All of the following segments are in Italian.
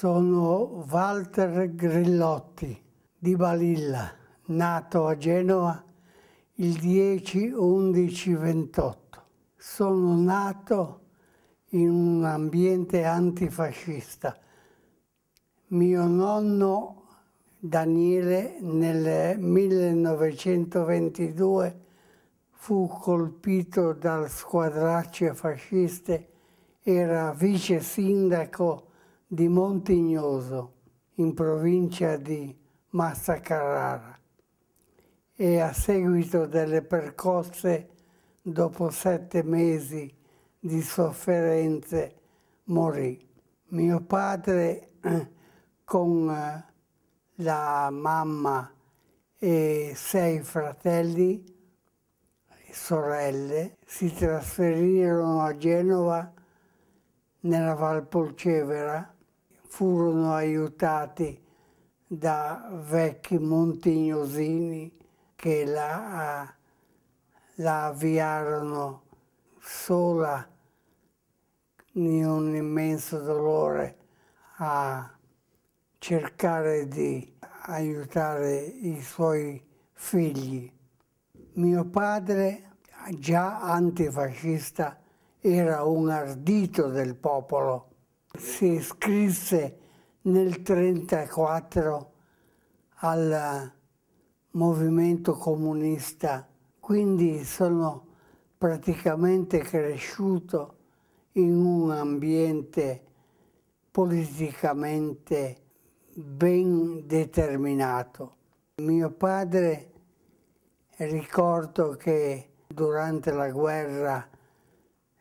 Sono Walter Grillotti di Balilla, nato a Genova il 10 11 28. Sono nato in un ambiente antifascista. Mio nonno Daniele nel 1922 fu colpito dal squadraccio fasciste, era vice sindaco di Montignoso, in provincia di Massa Carrara e a seguito delle percosse, dopo sette mesi di sofferenze, morì. Mio padre con eh, la mamma e sei fratelli e sorelle si trasferirono a Genova nella Valpolcevera furono aiutati da vecchi montignosini che la, la avviarono sola in un immenso dolore a cercare di aiutare i suoi figli. Mio padre, già antifascista, era un ardito del popolo si iscrisse nel 1934 al movimento comunista, quindi sono praticamente cresciuto in un ambiente politicamente ben determinato. Mio padre ricordo che durante la guerra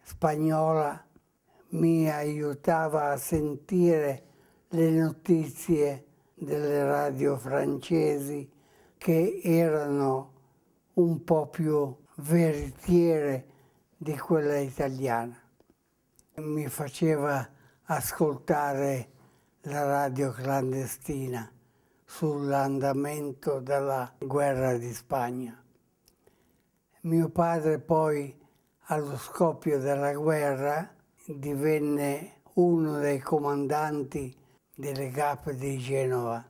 spagnola mi aiutava a sentire le notizie delle radio francesi che erano un po' più veritiere di quella italiana. Mi faceva ascoltare la radio clandestina sull'andamento della guerra di Spagna. Mio padre poi, allo scoppio della guerra, divenne uno dei comandanti delle GAP di Genova.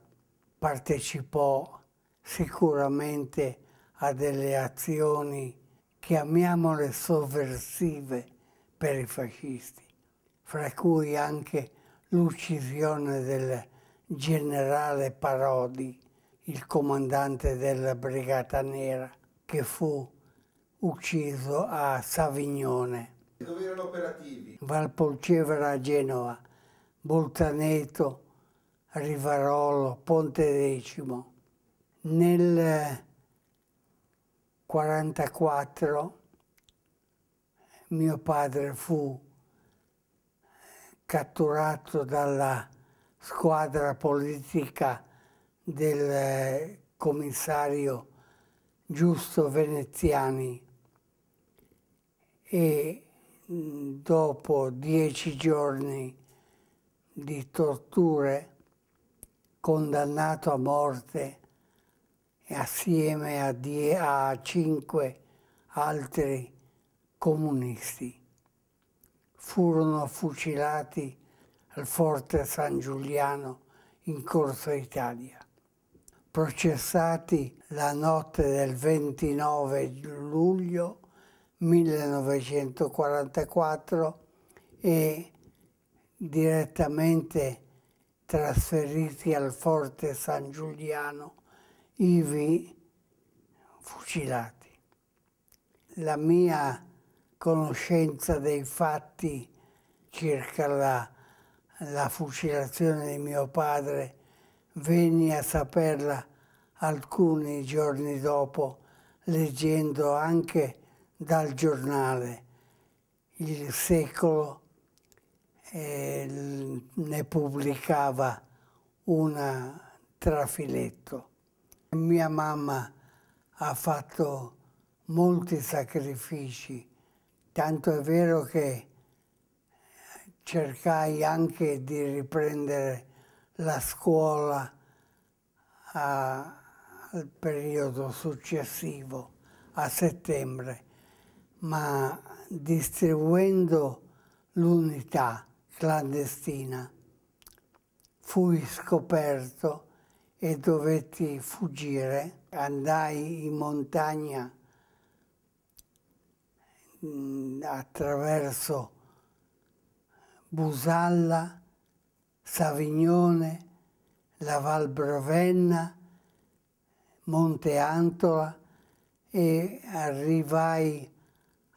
Partecipò sicuramente a delle azioni, chiamiamole sovversive, per i fascisti, fra cui anche l'uccisione del generale Parodi, il comandante della Brigata Nera, che fu ucciso a Savignone. Dove erano operativi? Valpolcevera Genova, Boltaneto, Rivarolo, Ponte Decimo. Nel 1944 eh, mio padre fu eh, catturato dalla squadra politica del eh, commissario Giusto Veneziani e dopo dieci giorni di torture, condannato a morte assieme a, die, a cinque altri comunisti. Furono fucilati al Forte San Giuliano in Corso Italia. Processati la notte del 29 luglio 1944 e direttamente trasferiti al forte San Giuliano, ivi fucilati. La mia conoscenza dei fatti circa la, la fucilazione di mio padre venni a saperla alcuni giorni dopo leggendo anche dal giornale Il Secolo eh, ne pubblicava una trafiletto. Mia mamma ha fatto molti sacrifici, tanto è vero che cercai anche di riprendere la scuola a, ah, al periodo successivo, a settembre ma distribuendo l'unità clandestina. Fui scoperto e dovetti fuggire. Andai in montagna mm, attraverso Busalla, Savignone, la Val Brevenna, Monte Antola e arrivai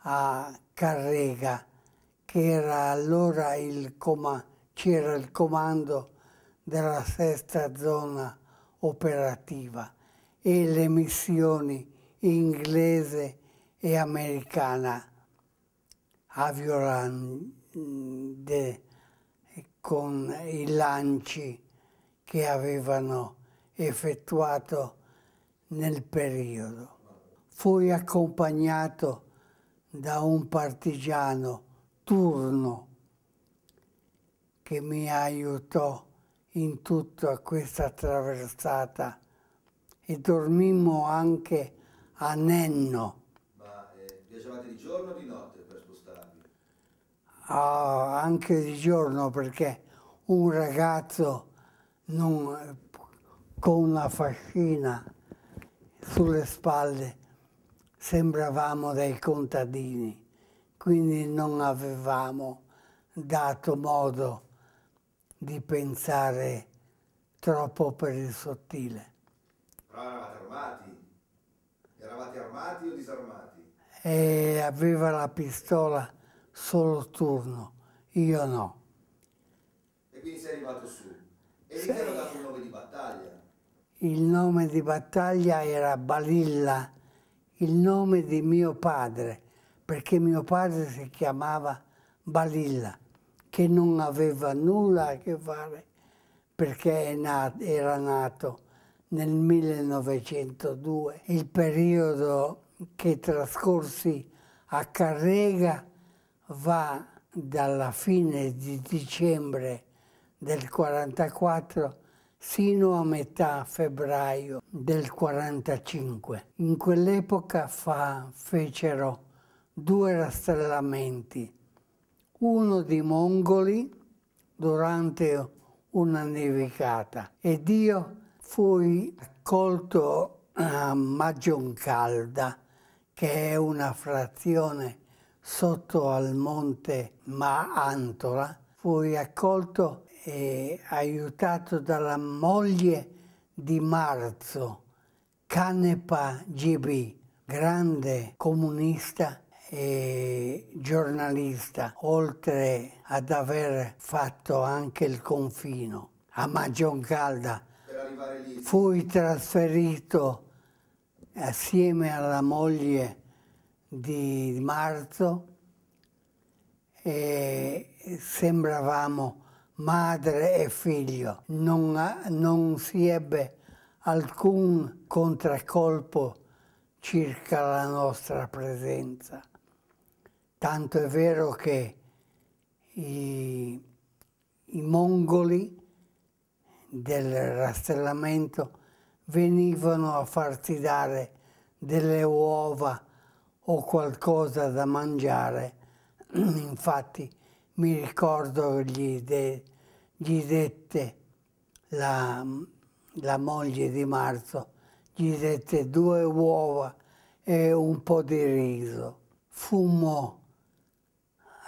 a Carrega, che era allora il, coma, c'era il comando della sesta zona operativa e le missioni inglese e americana a Violande con i lanci che avevano effettuato nel periodo. Fui accompagnato da un partigiano turno che mi aiutò in tutta questa traversata e dormimmo anche a Nenno. Ma eh, viaggiavate di giorno o di notte per spostarvi? Ah, anche di giorno perché un ragazzo non, con una fascina sulle spalle sembravamo dei contadini, quindi non avevamo dato modo di pensare troppo per il sottile. Però eravate armati? Eravate armati o disarmati? E aveva la pistola solo turno, io no. E quindi sei arrivato su? E lì ti hanno dato un nome di battaglia? Il nome di battaglia era Balilla il nome di mio padre, perché mio padre si chiamava Balilla, che non aveva nulla a che fare perché nato, era nato nel 1902, il periodo che trascorsi a Carrega va dalla fine di dicembre del 1944 fino a metà febbraio del 45. In quell'epoca fecero due rastrellamenti, uno di mongoli durante una nevicata ed io fui accolto a Maggiuncalda, che è una frazione sotto al monte Maantola, fui accolto eh, aiutato dalla moglie di Marzo, Canepa GB, grande comunista e giornalista, oltre ad aver fatto anche il confino a Calda, Fui trasferito assieme alla moglie di Marzo e sembravamo madre e figlio. Non, non si ebbe alcun contraccolpo circa la nostra presenza. Tanto è vero che i, i mongoli del rastrellamento venivano a farsi dare delle uova o qualcosa da mangiare. Infatti mi ricordo gli, de, gli dette la, la moglie di Marzo, gli dette due uova e un po' di riso. Fummo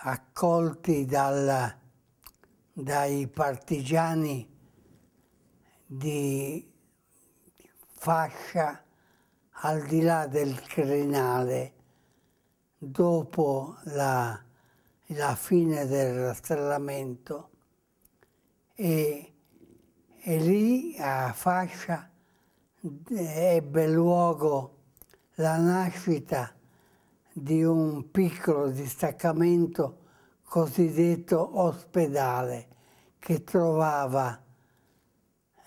accolti dal, dai partigiani di fascia al di là del crinale dopo la, la fine del rastrellamento e, e lì a Fascia ebbe luogo la nascita di un piccolo distaccamento cosiddetto ospedale che trovava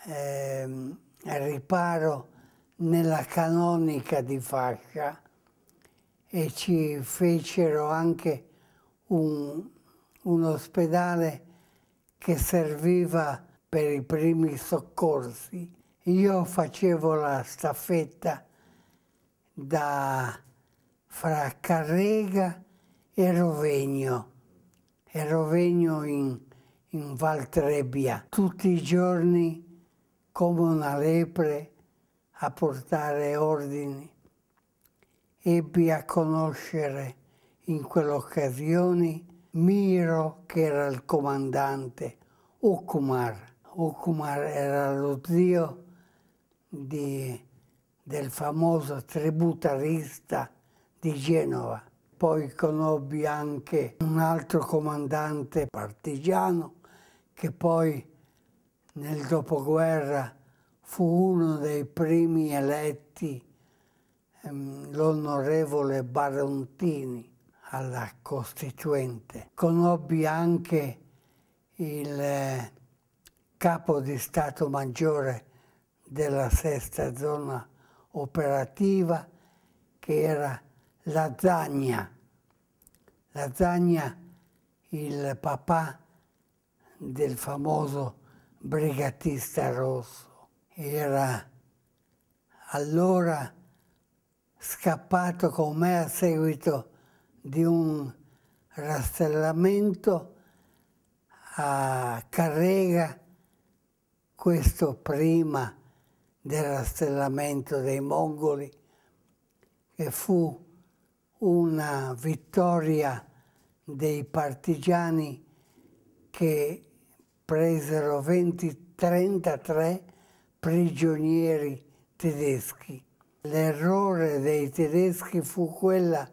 eh, riparo nella canonica di Fascia e ci fecero anche un, un ospedale che serviva per i primi soccorsi. Io facevo la staffetta da fra Carrega e Rovegno, e Rovegno in, in Val Trebbia, tutti i giorni come una lepre a portare ordini. Ebbi a conoscere in quell'occasione Miro, che era il comandante, Ukumar. Ukumar era lo zio di, del famoso tributarista di Genova. Poi conobbi anche un altro comandante partigiano che poi nel dopoguerra fu uno dei primi eletti, ehm, l'onorevole Barontini alla Costituente. Conobbi anche il eh, capo di Stato Maggiore della sesta zona operativa che era Lazzagna. Lazzagna, il papà del famoso brigatista rosso, era allora scappato con me a seguito di un rastellamento a Carrega, questo prima del rastellamento dei mongoli, che fu una vittoria dei partigiani che presero 20, 33 prigionieri tedeschi. L'errore dei tedeschi fu quella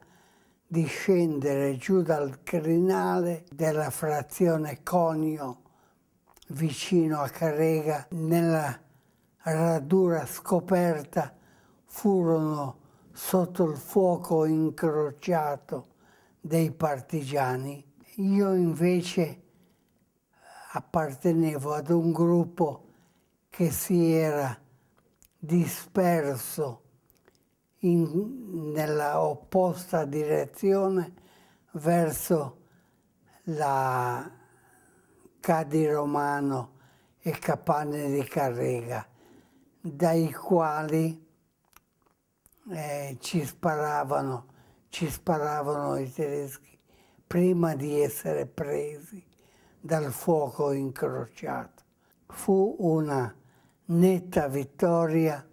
di scendere giù dal crinale della frazione Conio vicino a Carrega nella radura scoperta furono sotto il fuoco incrociato dei partigiani. Io invece appartenevo ad un gruppo che si era disperso in, nella opposta direzione verso la Cadi Romano e Capanne di Carrega, dai quali eh, ci sparavano, ci sparavano i tedeschi prima di essere presi dal fuoco incrociato. Fu una netta vittoria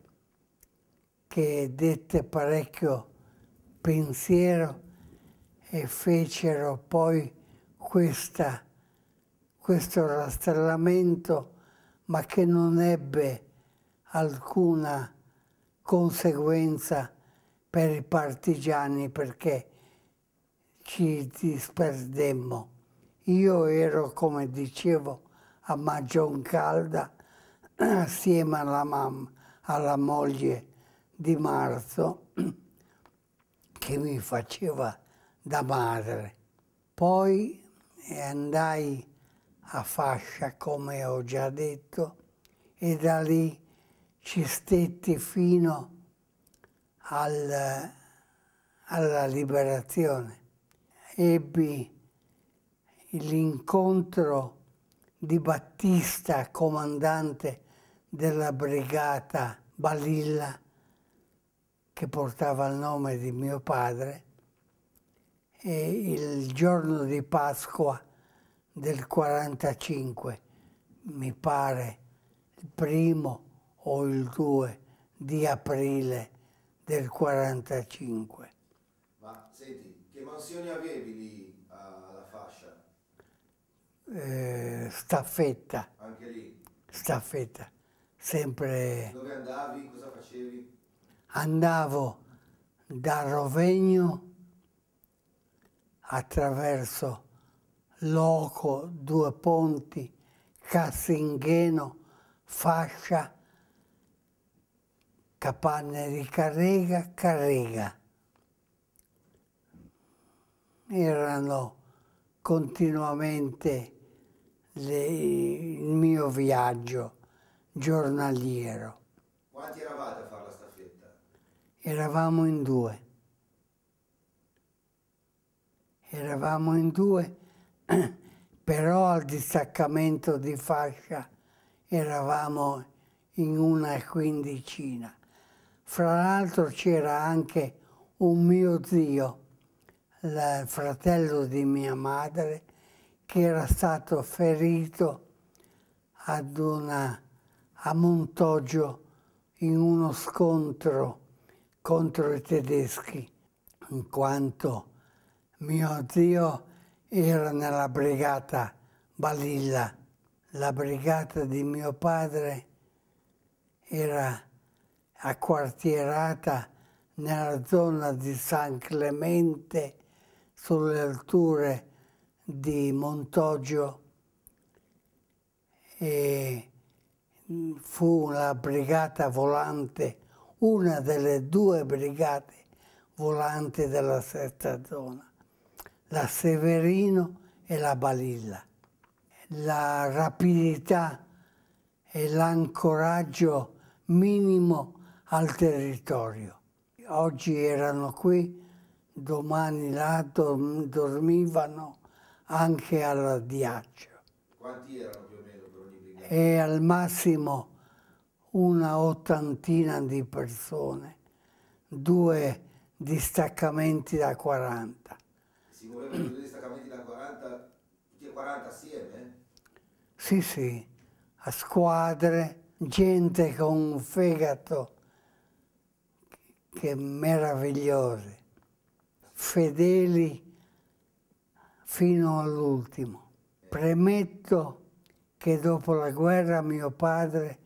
che dette parecchio pensiero e fecero poi questa, questo rastrellamento, ma che non ebbe alcuna conseguenza per i partigiani perché ci disperdemmo. Io ero, come dicevo, a Maggion Calda assieme alla mamma, alla moglie di marzo che mi faceva da madre. Poi eh, andai a fascia, come ho già detto, e da lì ci stetti fino al, alla liberazione. Ebbi l'incontro di Battista, comandante della brigata Balilla, che portava il nome di mio padre e il giorno di Pasqua del 45, mi pare il primo o il 2 di aprile del 45. Ma senti, che mansioni avevi lì alla fascia? Eh, staffetta. Anche lì? Staffetta, sempre... Dove andavi? Cosa facevi? andavo da Rovegno attraverso Loco, Due Ponti, Cassingheno, Fascia, Capanne di Carrega, Carrega. Erano continuamente le, il mio viaggio giornaliero. Quanti eravate? Eravamo in due. Eravamo in due, però al distaccamento di fascia eravamo in una quindicina. Fra l'altro c'era anche un mio zio, il fratello di mia madre, che era stato ferito ad una, a Montoggio in uno scontro contro i tedeschi, in quanto mio zio era nella brigata Balilla. La brigata di mio padre era acquartierata nella zona di San Clemente, sulle alture di Montoggio e fu una brigata volante una delle due brigate volanti della stessa zona, la Severino e la Balilla. La rapidità e l'ancoraggio minimo al territorio. Oggi erano qui, domani là dormivano anche alla Diaccio. Quanti erano più o meno per ogni brigata? E al massimo una ottantina di persone, due distaccamenti da 40. Si volevano due distaccamenti da 40, tutti e 40 assieme? Sì, sì, a squadre, gente con un fegato che meravigliose, fedeli fino all'ultimo. Premetto che dopo la guerra mio padre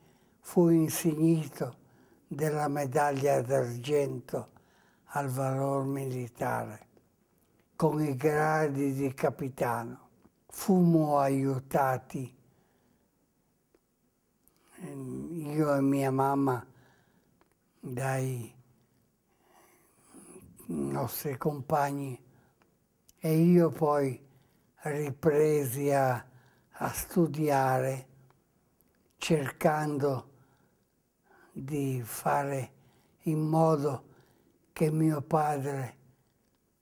fu insignito della medaglia d'argento al valor militare con i gradi di capitano. Fummo aiutati, io e mia mamma, dai nostri compagni e io poi ripresi a, a studiare cercando di fare in modo che mio padre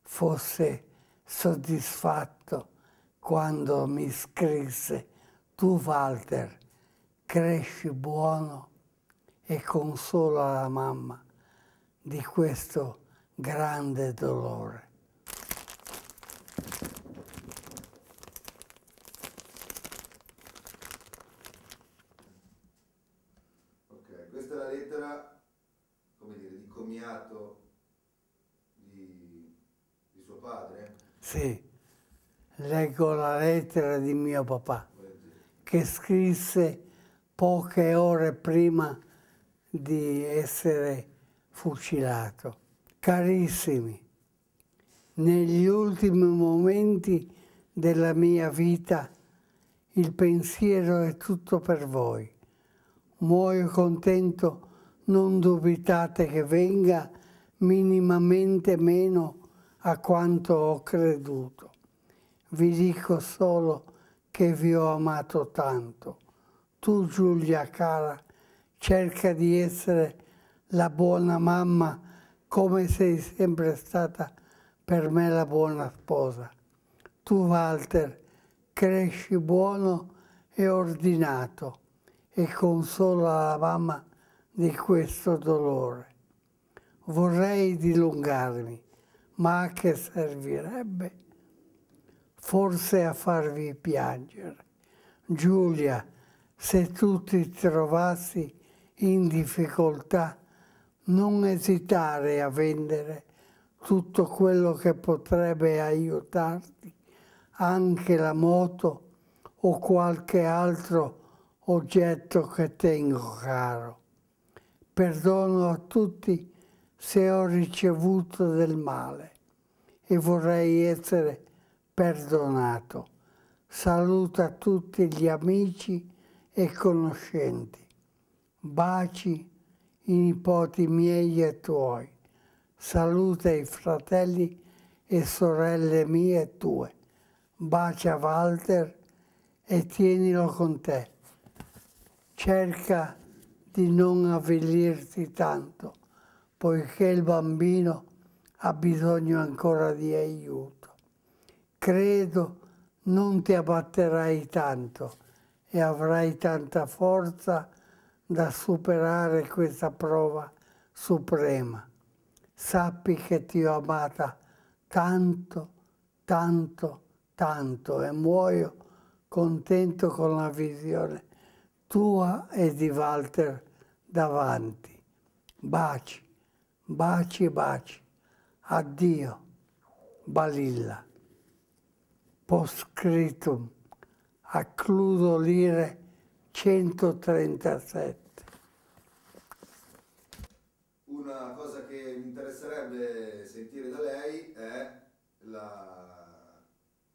fosse soddisfatto quando mi scrisse tu Walter cresci buono e consola la mamma di questo grande dolore. Sì, leggo la lettera di mio papà che scrisse poche ore prima di essere fucilato. Carissimi, negli ultimi momenti della mia vita il pensiero è tutto per voi. Muoio contento, non dubitate che venga minimamente meno a quanto ho creduto. Vi dico solo che vi ho amato tanto. Tu, Giulia cara, cerca di essere la buona mamma come sei sempre stata per me la buona sposa. Tu, Walter, cresci buono e ordinato e consola la mamma di questo dolore. Vorrei dilungarmi ma che servirebbe? Forse a farvi piangere. Giulia, se tu ti trovassi in difficoltà, non esitare a vendere tutto quello che potrebbe aiutarti, anche la moto o qualche altro oggetto che tengo caro. Perdono a tutti se ho ricevuto del male e vorrei essere perdonato. Saluta tutti gli amici e conoscenti. Baci i nipoti miei e tuoi. Saluta i fratelli e sorelle mie e tue. Bacia Walter e tienilo con te. Cerca di non avvilirti tanto, poiché il bambino ha bisogno ancora di aiuto. Credo non ti abbatterai tanto e avrai tanta forza da superare questa prova suprema. Sappi che ti ho amata tanto, tanto, tanto e muoio contento con la visione tua e di Walter davanti. Baci, baci, baci addio, balilla, post scritum, accludo lire 137. Una cosa che mi interesserebbe sentire da lei è la...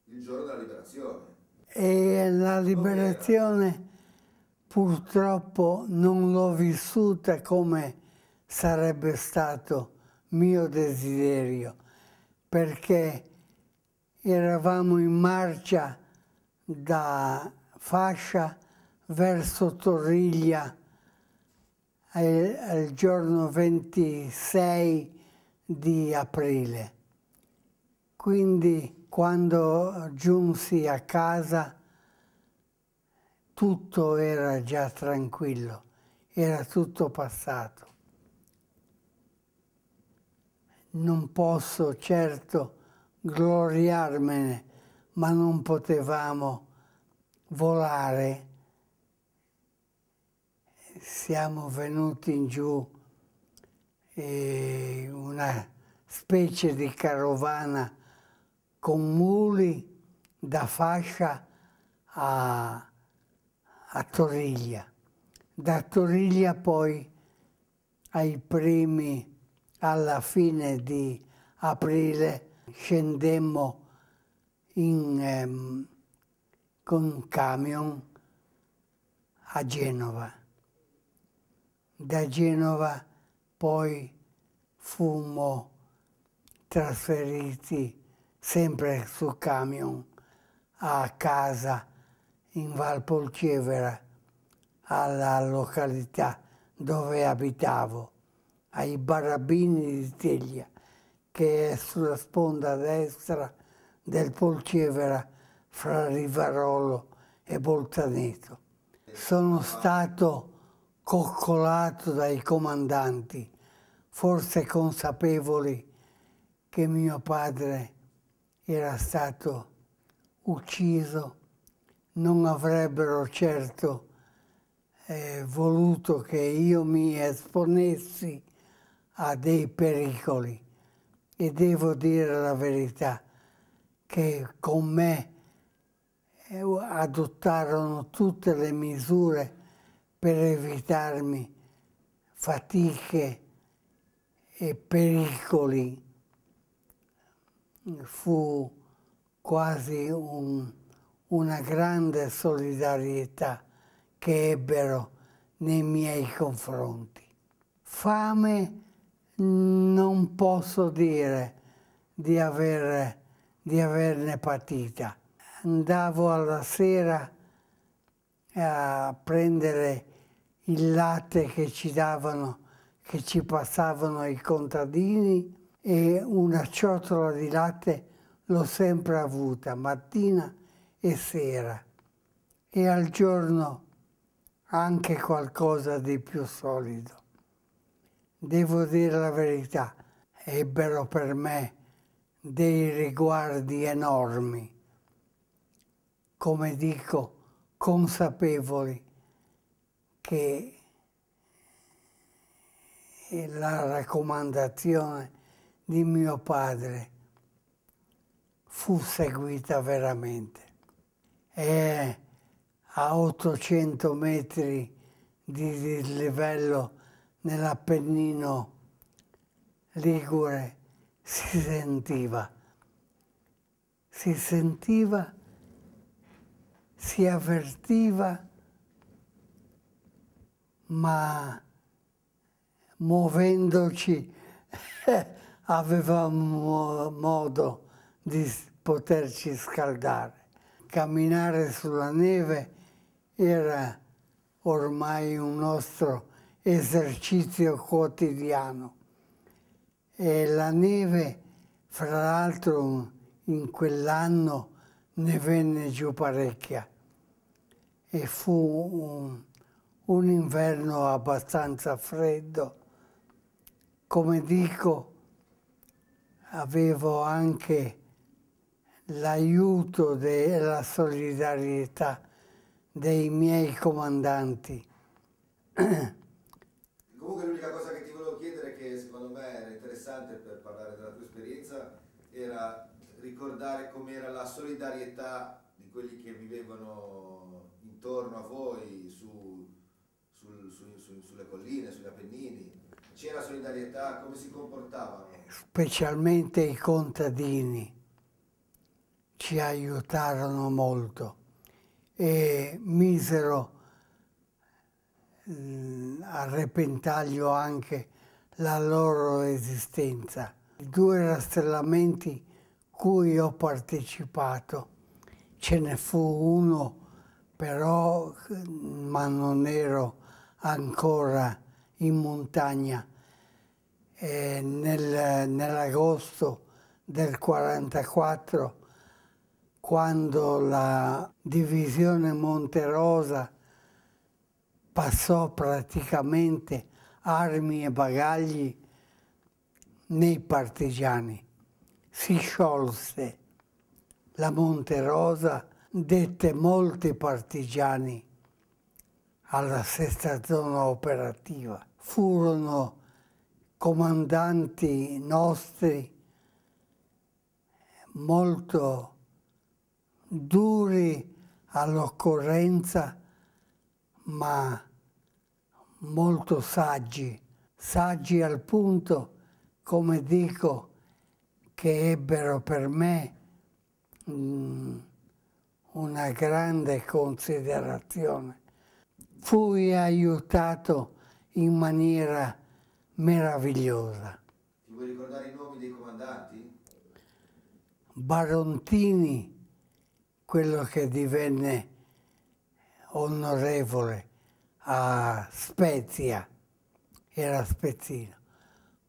il giorno della liberazione. E la liberazione purtroppo non l'ho vissuta come sarebbe stato mio desiderio, perché eravamo in marcia da fascia verso Torriglia il eh, giorno 26 di aprile. Quindi quando giunsi a casa tutto era già tranquillo, era tutto passato. Non posso certo gloriarmene, ma non potevamo volare. Siamo venuti in giù eh, una specie di carovana con muli da fascia a, a Toriglia. Da Toriglia poi ai primi alla fine di aprile scendemmo in, ehm, con camion a Genova. Da Genova poi fummo trasferiti sempre su camion a casa in Valpolcevera, alla località dove abitavo ai Barabini di Teglia, che è sulla sponda destra del Polcevera fra Rivarolo e Bolzaneto. Sono stato coccolato dai comandanti, forse consapevoli che mio padre era stato ucciso, non avrebbero certo eh, voluto che io mi esponessi ha dei pericoli e devo dire la verità che con me eh, adottarono tutte le misure per evitarmi fatiche e pericoli. Fu quasi un, una grande solidarietà che ebbero nei miei confronti. Fame non posso dire di, aver, di averne patita. Andavo alla sera a prendere il latte che ci davano, che ci passavano i contadini e una ciotola di latte l'ho sempre avuta, mattina e sera. E al giorno anche qualcosa di più solido. Devo dire la verità, ebbero per me dei riguardi enormi, come dico, consapevoli che la raccomandazione di mio padre fu seguita veramente. E a 800 metri di dislivello nell'Appennino Ligure si sentiva, si sentiva, si avvertiva, ma muovendoci avevamo modo di poterci scaldare. Camminare sulla neve era ormai un nostro esercizio quotidiano. E la neve, fra l'altro, in quell'anno ne venne giù parecchia e fu un, un inverno abbastanza freddo. Come dico, avevo anche l'aiuto e la solidarietà dei miei comandanti. ricordare com'era la solidarietà di quelli che vivevano intorno a voi, su, sul, su, su, sulle colline, sugli Appennini? C'era solidarietà? Come si comportavano? Specialmente i contadini ci aiutarono molto e misero mm, a repentaglio anche la loro esistenza. I due rastrellamenti cui ho partecipato. Ce ne fu uno, però, ma non ero ancora in montagna. E nel, nell'agosto del 44, quando la divisione Monterosa passò praticamente armi e bagagli nei partigiani si sciolse. La Monte Rosa dette molti partigiani alla sesta zona operativa. Furono comandanti nostri molto duri all'occorrenza, ma molto saggi, saggi al punto, come dico, che ebbero per me mh, mm, una grande considerazione. Fui aiutato in maniera meravigliosa. Ti vuoi ricordare i nomi dei comandanti? Barontini, quello che divenne onorevole a Spezia, era spezzino.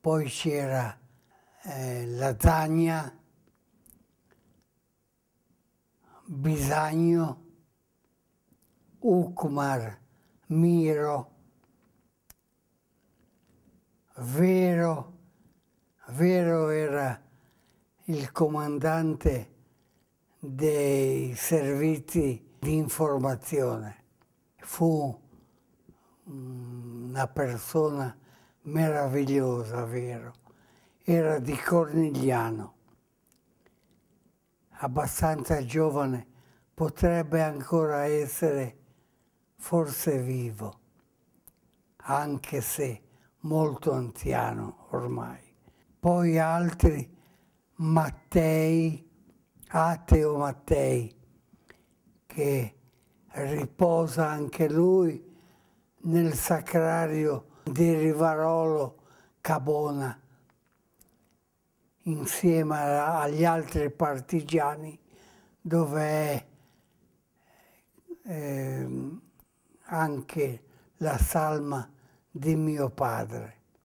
Poi c'era eh, Latagna, Bisagno, ukmar, Miro, Vero, Vero era il comandante dei servizi di informazione. Fu mm, una persona meravigliosa, Vero era di Cornigliano. Abbastanza giovane, potrebbe ancora essere forse vivo, anche se molto anziano ormai. Poi altri, Mattei, Ateo Mattei, che riposa anche lui nel sacrario di Rivarolo Cabona insieme agli altri partigiani dove eh, anche la salma di mio padre.